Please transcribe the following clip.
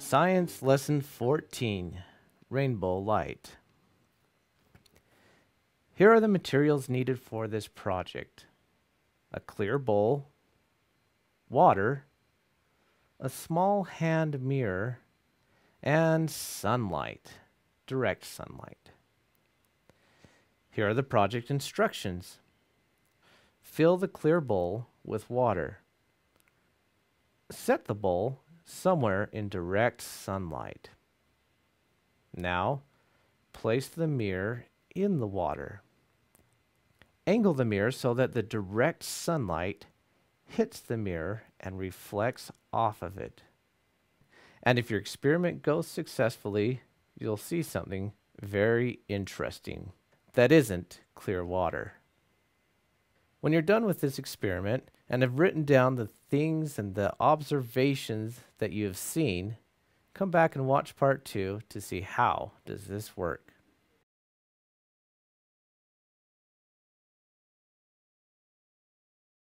Science Lesson 14 Rainbow Light. Here are the materials needed for this project a clear bowl, water, a small hand mirror, and sunlight, direct sunlight. Here are the project instructions. Fill the clear bowl with water. Set the bowl somewhere in direct sunlight. Now, place the mirror in the water. Angle the mirror so that the direct sunlight hits the mirror and reflects off of it. And if your experiment goes successfully, you'll see something very interesting that isn't clear water. When you're done with this experiment and have written down the things and the observations that you have seen, come back and watch part two to see how does this work.